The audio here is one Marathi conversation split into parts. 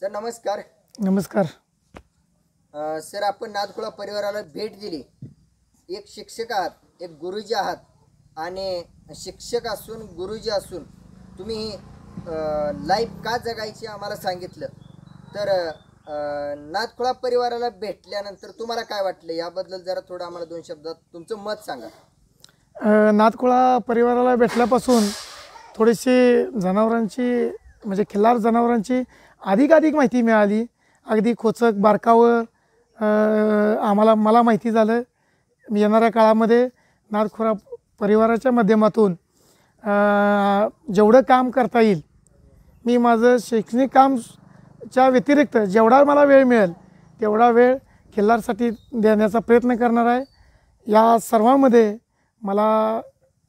सर नमस्कार नमस्कार सर आपण नादखुळा परिवाराला भेट दिली एक शिक्षक आहात एक गुरुजी आहात आणि शिक्षक असून गुरुजी असून तुम्ही लाईफ का जगायची आम्हाला सांगितलं तर नादखुळा परिवाराला भेटल्यानंतर तुम्हाला काय वाटलं याबद्दल जरा थोडं आम्हाला दोन शब्दात तुमचं मत सांगा नादखुळा परिवाराला भेटल्यापासून थोडीशी जनावरांची म्हणजे खिल्लार जनावरांची अधिकाधिक माहिती मिळाली अगदी खोचक बारकावं आम्हाला मला माहिती झालं येणाऱ्या काळामध्ये नादखोरा परिवाराच्या माध्यमातून जेवढं काम करता येईल मी माझं शैक्षणिक कामच्या व्यतिरिक्त जेवढा मला वेळ मिळेल तेवढा वेळ खिल्लारसाठी देण्याचा प्रयत्न करणार आहे या सर्वांमध्ये मला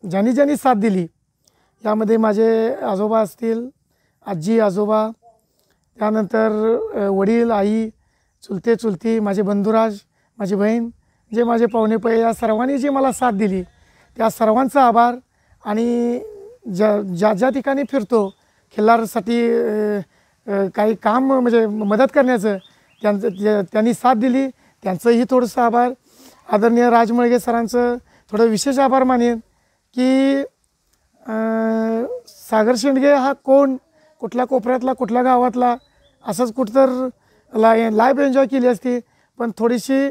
ज्यांनी ज्यांनी साथ दिली यामध्ये माझे आजोबा असतील आजी आजोबा त्यानंतर वडील आई चुलते चुलती माझे बंधुराज माझी बहीण जे माझे पाहुणे पै या सर्वांनी जी मला साथ दिली त्या सर्वांचा आभार आणि ज्या ज्या ज्या ठिकाणी फिरतो खिल्लारसाठी काही काम म्हणजे मदत करण्याचं त्यांचं त्यांनी साथ दिली त्यांचंही थोडंसं आभार आदरणीय राजमळगे सरांचं थोडं विशेष आभार मानेन की सागर शेंडगे हा कोण कुठल्या कोपऱ्यातला कुठल्या गावातला असंच कुठंतर ला लाईफ एन्जॉय केली असती पण थोडीशी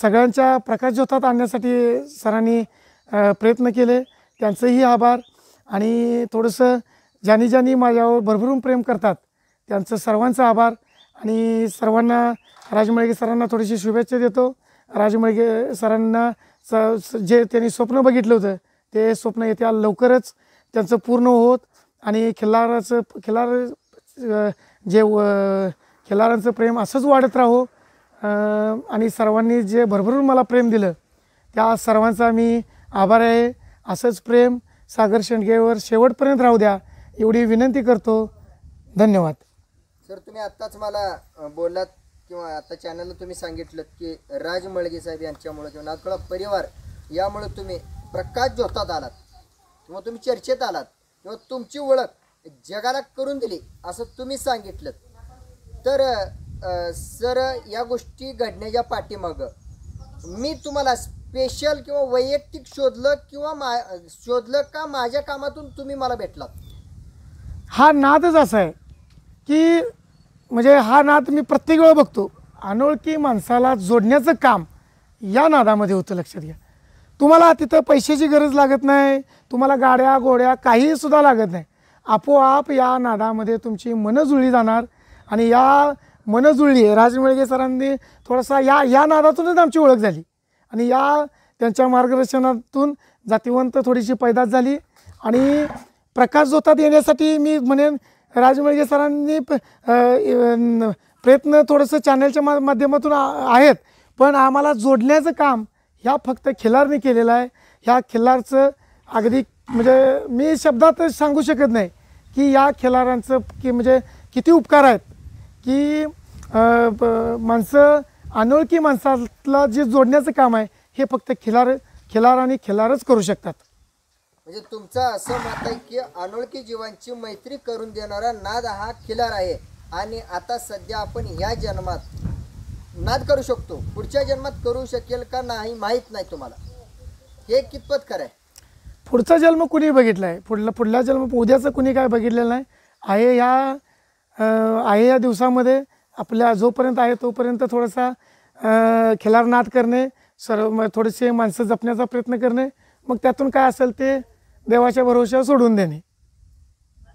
सगळ्यांच्या जोतात आणण्यासाठी सरांनी प्रयत्न केले त्यांचंही आभार आणि थोडंसं ज्यांनी ज्यांनी माझ्यावर भरभरून प्रेम करतात त्यांचं सर्वांचा आभार आणि सर्वांना राजमळगे सरांना थोडीशी शुभेच्छा देतो राजमळगे सरांना स जे त्यांनी स्वप्न बघितलं होतं ते स्वप्न येते लवकरच त्यांचं पूर्ण होत आणि खिल्लाराचं खिल्लार जे व खिल्लारांचं प्रेम असंच वाढत राहो आणि सर्वांनी जे भरभरून मला प्रेम दिलं त्या सर्वांचा मी आभार आहे असंच प्रेम सागर शेंडगेवर शेवटपर्यंत राहू द्या एवढी विनंती करतो धन्यवाद सर तुम्ही आत्ताच मला बोललात किंवा आता चॅनलला तुम्ही सांगितलं की राज मळगे साहेब यांच्यामुळं किंवा नाथकोळा परिवार यामुळे तुम्ही प्रकाश जोतात आलात किंवा तुम्ही चर्चेत आलात किंवा तुमची ओळख जगाला करून दिली असं तुम्ही सांगितलं तर सर या गोष्टी घडण्याच्या पाठीमाग मी तुम्हाला स्पेशल किंवा वैयक्तिक शोधलं किंवा मा शोधलं का माझ्या कामातून तुम्ही मला भेटलात हा नादच असा आहे की म्हणजे हा नाद मी प्रत्येक वेळा बघतो अनोळखी माणसाला जोडण्याचं काम या नादामध्ये होतं लक्षात घ्या तुम्हाला तिथं पैशाची गरज लागत नाही तुम्हाला गाड्या गोड्या काहीही सुद्धा लागत नाही आपोआप या नादामध्ये तुमची मनं जाणार आणि या मनं जुळली आहे सरांनी थोडासा या या नादातूनच आमची ओळख झाली आणि या त्यांच्या मार्गदर्शनातून जातीवंत थोडीशी पैदास झाली आणि प्रकाश जोतात येण्यासाठी मी म्हणेन राजमेळगे सरांनी प्रयत्न थोडंसं चॅनलच्या माध्यमातून आहेत पण आम्हाला जोडण्याचं काम ह्या फक्त खिलारने केलेला आहे ह्या खिल्लारचं अगदी म्हणजे मी शब्दात सांगू शकत नाही की या खिलारांचं की म्हणजे किती उपकार आहेत की माणसं अनोळखी माणसाला जे जोडण्याचं काम आहे हे फक्त खिलार खिलार आणि खिलारच करू शकतात म्हणजे तुमचं असं मत आहे की अनोळखी जीवांची मैत्री करून देणारा नाद हा खिलार आहे आणि आता सध्या आपण या जन्मात नाद करू शकतो पुढच्या जन्मात करू शकेल का नाही माहीत नाही तुम्हाला हे कितपत खरं आहे पुढचा जन्म कुणी बघितला आहे पुढला पुढला जन्म उद्याचं कुणी काय बघितलेलं नाही आहे या आहे या दिवसामध्ये आपल्या जोपर्यंत आहे तोपर्यंत थोडासा नाद करणे सर्व थोडेसे माणसं जपण्याचा प्रयत्न करणे मग त्यातून काय असेल ते देवाच्या भरोश्यावर सोडून देणे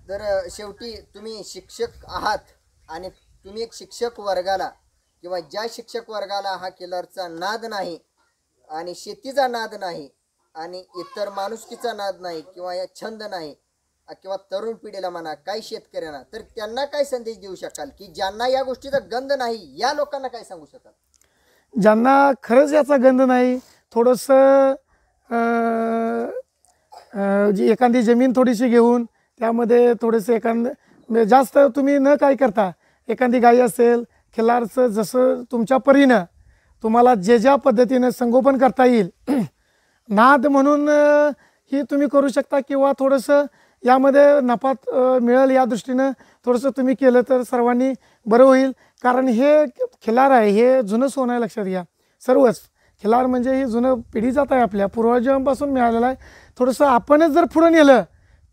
तर शेवटी तुम्ही शिक्षक आहात आणि तुम्ही एक शिक्षक वर्गाला किंवा ज्या शिक्षक वर्गाला हा किलरचा नाद नाही आणि शेतीचा नाद नाही आणि इतर माणुसकीचा नाद नाही किंवा या छंद नाही किंवा तरुण पिढीला म्हणा काही शेतकऱ्यांना तर त्यांना काय संदेश देऊ शकाल की ज्यांना या गोष्टीचा गंध नाही या लोकांना काय सांगू शकाल ज्यांना खरंच याचा गंध नाही थोडस जी एखादी जमीन थोडीशी घेऊन त्यामध्ये थोडेसे एखाद म्हणजे जास्त तुम्ही न काय करता एखादी गाई असेल खिलारचं जसं तुमच्या परीनं तुम्हाला जे ज्या पद्धतीनं संगोपन करता येईल नाद म्हणून ही तुम्ही करू शकता किंवा थोडंसं यामध्ये नफात मिळेल या दृष्टीनं थोडंसं तुम्ही केलं तर सर्वांनी बरं होईल कारण हे खिलार आहे हे जुनं सोनं आहे लक्षात घ्या सर्वच खिलार म्हणजे ही जुनं पिढी जात आहे आपल्या पूर्वजांपासून मिळालेलं आहे थोडंसं आपणच जर पुढं नेलं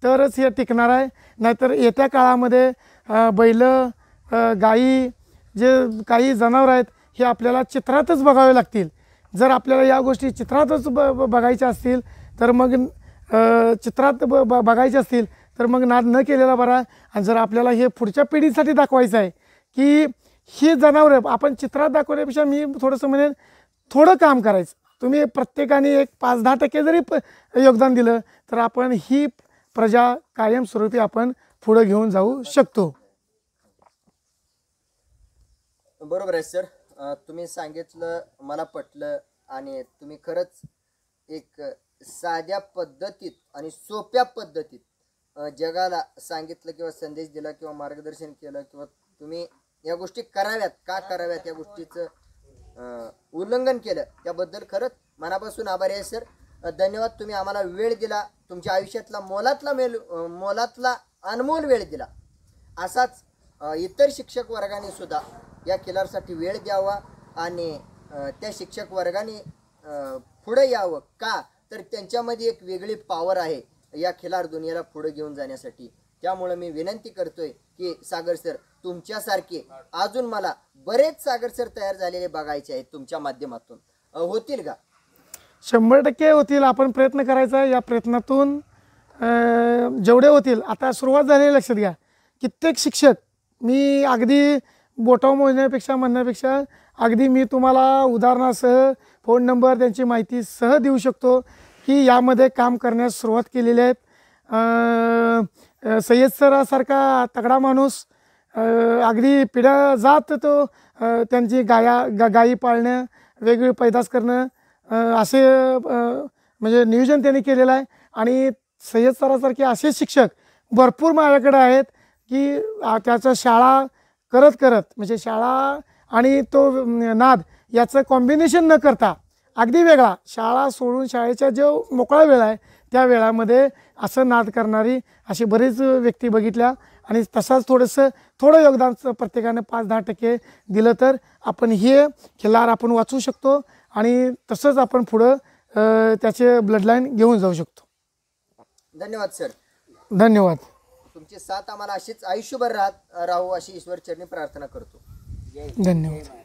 तरच हे टिकणार आहे नाहीतर येत्या काळामध्ये बैलं गाई जे काही जनावरं आहेत हे आपल्याला चित्रातच बघावे लागतील जर आपल्याला या गोष्टी चित्रातच ब बघायच्या असतील तर मग चित्रात ब ब बघायचे असतील तर मग नाद न केलेला बरा आणि जर आपल्याला हे पुढच्या पिढीसाठी दाखवायचं आहे की ही जनावरं आपण चित्रात दाखवण्यापेक्षा मी थोडंसं म्हणेन थोडं काम करायचं तुम्ही प्रत्येकाने एक पाच दहा टक्के जरी प योगदान दिलं तर आपण ही प्रजा कायमस्वरूपी आपण पुढं घेऊन जाऊ शकतो बरोबर आहे सर तुम्ही सांगितलं मला पटलं आणि तुम्ही खरंच एक साध्या पद्धतीत आणि सोप्या पद्धतीत जगाला सांगितलं किंवा संदेश दिला किंवा मार्गदर्शन केलं किंवा तुम्ही या गोष्टी कराव्यात का कराव्यात या गोष्टीचं उल्लंघन केलं त्याबद्दल खरंच मनापासून आभारी आहे सर धन्यवाद तुम्ही आम्हाला वेळ दिला तुमच्या आयुष्यातला मोलातला मेल मोलातला अनमोल वेळ दिला असाच इतर शिक्षक वर्गाने सुद्धा या खिलारसाठी वेळ द्यावा आणि त्या शिक्षक वर्गाने पुढे यावं का तर त्यांच्यामध्ये एक वेगळी पावर आहे या खिलार दुनियाला पुढे घेऊन जाण्यासाठी त्यामुळे मी विनंती करतोय की सागर सर तुमच्यासारखे अजून मला बरेच सागर सर तयार झालेले बघायचे आहेत तुमच्या माध्यमातून होतील का शंभर टक्के होतील आपण प्रयत्न करायचा या प्रयत्नातून जेवढे होतील आता सुरुवात झालेली लक्षात घ्या कित्येक शिक्षक मी अगदी बोटाव मोजण्यापेक्षा म्हणण्यापेक्षा अगदी मी तुम्हाला उदाहरणासह फोन नंबर त्यांची माहिती सह देऊ शकतो की यामध्ये काम करण्यास सुरुवात केलेली आहेत सय्यद सरासारखा तगडा माणूस अगदी पिढ्या जात तो त्यांची गाया गा गायी पाळणं वेगवेगळी पैदास करणं असे म्हणजे नियोजन त्यांनी केलेलं आहे आणि सय्यद सरासारखे असे शिक्षक भरपूर माझ्याकडे आहेत की त्याच्या शाळा करत करत म्हणजे शाळा आणि तो नाद याचं कॉम्बिनेशन न करता अगदी वेगळा शाळा सोडून शाळेचा जो मोकळा वेळ आहे त्या वेळामध्ये असं नाद करणारी अशी बरीच व्यक्ती बघितल्या आणि तसाच थोडंसं थोडं योगदान प्रत्येकानं पाच दहा टक्के दिलं तर आपण हे खिल्लार आपण वाचू शकतो आणि तसंच आपण पुढं त्याचे ब्लडलाईन घेऊन जाऊ शकतो धन्यवाद सर धन्यवाद तुमची साथ आम्हाला अशीच आयुष्यभर राहत राहू अशी ईश्वर चरणी प्रार्थना करतो धन्यवाद